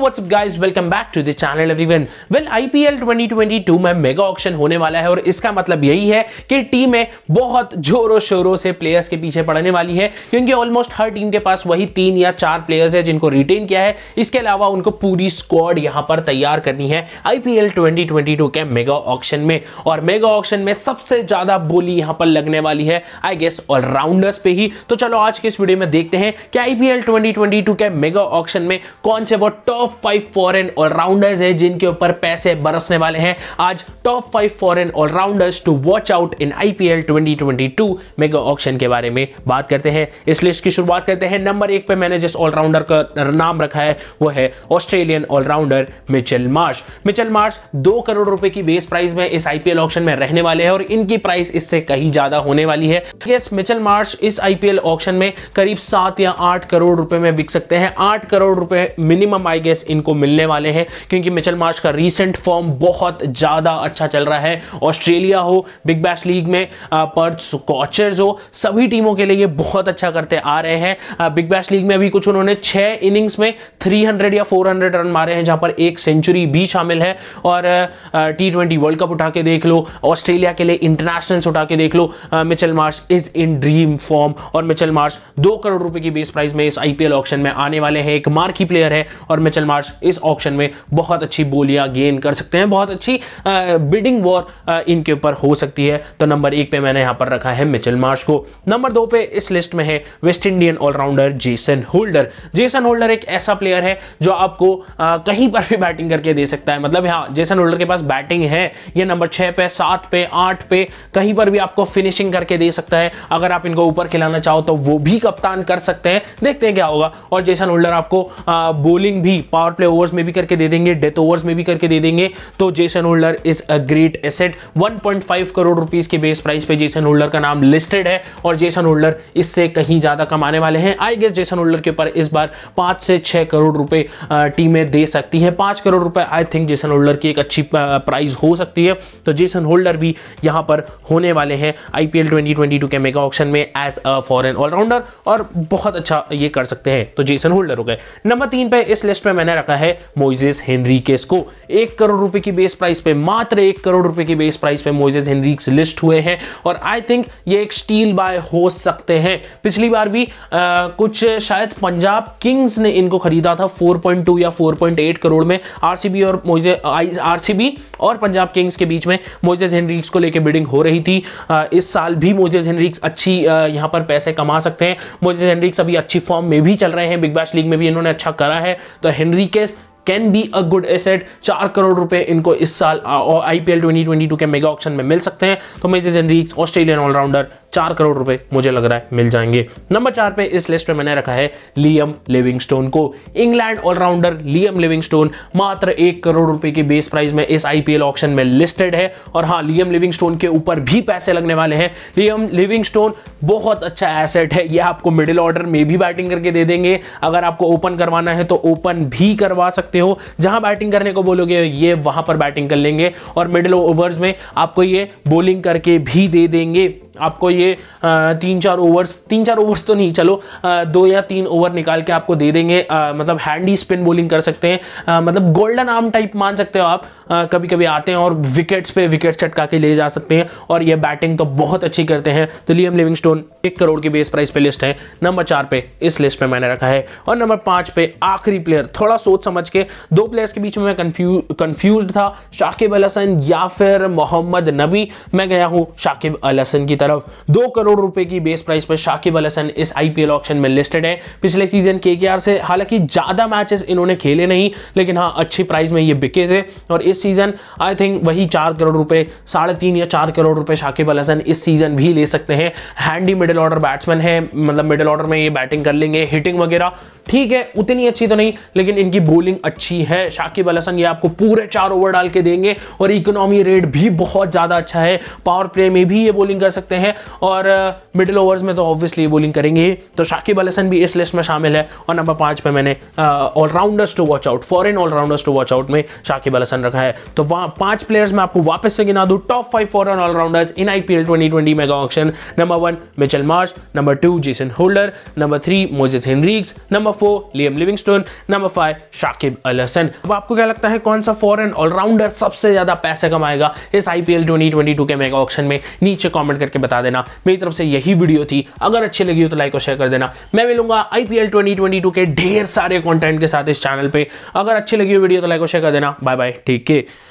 what's up guys welcome back to the channel everyone well IPL 2022 में mega auction होने वाला है और इसका मतलब यही है कि टीमें बहुत जोरों शोरों से प्लेयर्स के पीछे पड़ने वाली है क्योंकि ऑलमोस्ट हर टीम के पास वही तीन या चार प्लेयर्स है जिनको रिटेन किया है इसके अलावा उनको पूरी स्क्वाड यहां पर तैयार करनी है आईपीएल 2022 के मेगा ऑक्शन में और मेगा ऑक्शन में सबसे ज्यादा बोली यहां पर लगने वाली है आई गेस ऑलराउंडर्स पे ही तो चलो आज के इस वीडियो में देखते हैं कि आईपीएल 2022 के मेगा ऑक्शन में कौन से वो top top five foreign allrounders है जिनके ऊपर पैसे बरसने वाले हैं आज top five foreign allrounders to watch out in IPL 2022 mega auction के बारे में बात करते हैं इस लिस्ट की शुरुआत करते हैं नंबर एक पे मैंने जिस ऑलराउंडर का नाम रखा है वो है Australian allrounder Mitchell Marsh Mitchell Marsh दो करोड़ रुपए की बेस प्राइस में इस आईपीएल ऑप्शन में रहने वाले हैं और इनकी प्राइस इससे कहीं ज्यादा होने वाली है यस मिचेल मार्श इस आईपीएल ऑप्शन में करीब सात या आठ करोड़ रुपए में बिक सकते हैं आठ करोड़ रुपए मिनिमम आई प्लेयर्स इनको मिलने वाले हैं क्योंकि मिचल मार्च का रीसेंट फॉर्म बहुत ज़्यादा अच्छा चल रहा है ऑस्ट्रेलिया हो बिग बैश लीग में पर्थ स्कॉचर्स हो सभी टीमों के लिए बहुत अच्छा करते आ रहे हैं बिग बैश लीग में अभी कुछ उन्होंने छः इनिंग्स में थ्री या फोर रन मारे हैं जहां पर एक सेंचुरी भी शामिल है और टी ट्वेंटी वर्ल्ड कप उठा के देख लो ऑस्ट्रेलिया के लिए इंटरनेशनल्स उठा के देख लो Mitchell Marsh is in dream form और मिचल मार्च दो करोड़ रुपए की बेस प्राइस में इस आईपीएल ऑक्शन में आने वाले हैं एक मार्की प्लेयर है और मिचल मार्श इस ऑप्शन में बहुत अच्छी बोलियां गेन कर सकते हैं बहुत अच्छी बिडिंग वॉर इनके ऊपर हो सकती है तो नंबर एक पे मैंने यहां पर रखा है मिचेल मार्श को नंबर दो पे इस लिस्ट में है West Indian allrounder Jason Holder Jason Holder एक ऐसा प्लेयर है जो आपको आ, कहीं पर भी बैटिंग करके दे सकता है मतलब यहाँ जेसन होल्डर के पास बैटिंग है ये नंबर छः पे सात पे आठ पे कहीं पर भी आपको फिनिशिंग करके दे सकता है अगर आप इनको ऊपर खिलाना चाहो तो वो भी कप्तान कर सकते हैं देखते हैं क्या होगा और जेसन होल्डर आपको आ, बोलिंग भी पावर प्ले ओवर्स में भी करके दे देंगे डेथ ओवर्स में भी करके दे देंगे तो Jason Holder is a great asset 1.5 crore rupees के बेस प्राइस पे जेसन होल्डर का नाम लिस्टेड है और जेसन होल्डर इससे कहीं ज्यादा कमाने वाले हैं आई गेस जेसन होल्डर के ऊपर इस बार पांच से छह करोड़ रुपए टीमें दे सकती हैं पांच करोड़ रुपए आई थिंक जेसन होल्डर की एक अच्छी प्राइस हो सकती है तो जेसन होल्डर भी यहां पर होने वाले हैं आईपीएल ट्वेंटी के मेगा ऑप्शन में एज अ फॉरन ऑलराउंडर और बहुत अच्छा ये कर सकते हैं तो जेसन होल्डर हो गए नंबर तीन पे इस लिस्ट में मैंने रखा है मोइजेस हेनरीकेस को एक करोड़ रुपए की बेस प्राइस पे मात्र एक करोड़ रुपए की बेस प्राइस पे मोइजेस हेनरीक्स लिस्ट हुए हैं और आई थिंक ये एक स्टील बाय हो सकते हैं पिछली बार भी आ, कुछ शायद पंजाब किंग्स ने इनको खरीदा था 4.2 या 4.8 करोड़ में आरसीबी और मोइजे आरसीबी और पंजाब किंग्स के बीच में मोइजेस हेनरीक्स को लेकर बिडिंग हो रही थी आ, इस साल भी मोइजेस हेनरीक्स अच्छी यहाँ पर पैसे कमा सकते हैं मोइजेस हेनरीक्स अभी अच्छी फॉर्म में भी चल रहे हैं बिग बैश लीग में भी इन्होंने अच्छा करा है तो Henriques can be a good asset चार करोड़ रुपए इनको इस साल आईपीएल 2022 के मेगा ऑप्शन में मिल सकते हैं तो मेजर जेनरिक्स ऑस्ट्रेलियन ऑलराउंडर चार करोड़ रुपए मुझे लग रहा है मिल जाएंगे नंबर चार पे इस लिस्ट में मैंने रखा है लियम लिविंगस्टोन को इंग्लैंड ऑलराउंडर लियम लिविंगस्टोन मात्र एक करोड़ रुपए की बेस प्राइस में इस आईपीएल ऑक्शन में लिस्टेड है और हाँ लियम लिविंगस्टोन के ऊपर भी पैसे लगने वाले हैं लियम लिविंगस्टोन बहुत अच्छा एसेट है यह आपको मिडिल ऑर्डर में भी बैटिंग करके दे देंगे अगर आपको ओपन करवाना है तो ओपन भी करवा सकते हो जहां बैटिंग करने को बोलोगे ये वहां पर बैटिंग कर लेंगे और मिडिल ओवर्स में आपको ये बॉलिंग करके भी दे देंगे आपको ये तीन चार ओवर्स तीन चार ओवर्स तो नहीं चलो दो या तीन ओवर निकाल के आपको दे देंगे मतलब हैंडी स्पिन बॉलिंग कर सकते हैं मतलब गोल्डन आर्म टाइप मान सकते हो आप कभी कभी आते हैं और विकेट्स पे विकेट चटका के ले जा सकते हैं और ये बैटिंग तो बहुत अच्छी करते हैं तो लियम स्टोन एक करोड़ की बेस प्राइस पे लिस्ट है नंबर चार पे इस लिस्ट पे मैंने रखा है और नंबर पाँच पे आखिरी प्लेयर थोड़ा सोच समझ के दो प्लेयर्स के बीच में मैं कन्फ्यूज था शाकिब अल हसन या फिर मोहम्मद नबी मैं गया हूँ शाकिब अल हसन की तरफ तरफ दो करोड़ रुपए की बेस प्राइस पर शाकिब अल हसन इस आईपीएल ऑक्शन में लिस्टेड है पिछले सीजन के से हालांकि ज्यादा मैचेस इन्होंने खेले नहीं लेकिन हाँ अच्छी प्राइस में ये बिके थे और इस सीजन आई थिंक वही चार करोड़ रुपए साढ़े तीन या चार करोड़ रुपए शाकिब अल हसन इस सीजन भी ले सकते हैं हैंडी मिडिल ऑर्डर बैट्समैन है मतलब मिडिल ऑर्डर में ये बैटिंग कर लेंगे हिटिंग वगैरह ठीक है उतनी अच्छी तो नहीं लेकिन इनकी बोलिंग अच्छी है शाकिब अल हसन ये आपको पूरे चार ओवर डाल के देंगे और इकोनॉमी रेट भी बहुत ज़्यादा अच्छा है पावर प्ले में भी ये बोलिंग कर सकते हैं और मिडिल uh, ओवर्स में तो ऑब्वियसली बोलिंग करेंगे तो शाकिब अल हसन भी इस लिस्ट में शामिल है और नंबर पाँच पर मैंने allrounders to watch out foreign allrounders to watch out में शाकिब अल हसन रखा है तो वहाँ पाँच प्लेयर्स में आपको वापस से गिना दूँ top five foreign allrounders in I P L twenty twenty mega auction number one Mitchell Marsh number two Jason Holder number three Moises Henriques number four Liam Livingstone number five Shakib Al Hasan अब आपको क्या लगता है कौन सा फॉरन ऑलराउंडर सबसे ज्यादा पैसे कमाएगा इस आईपीएल टू के मेगा ऑप्शन में नीचे कॉमेंट करके बता देना मेरी तरफ से यही वीडियो थी अगर अच्छी लगी हो तो लाइक और शेयर कर देना मैं मिलूंगा आईपीएल टू के ढेर सारे कॉन्टेंट के साथ इस चैनल पर अगर अच्छी लगी हो वीडियो तो लाइक और शेयर कर देना बाय बाय ठीक है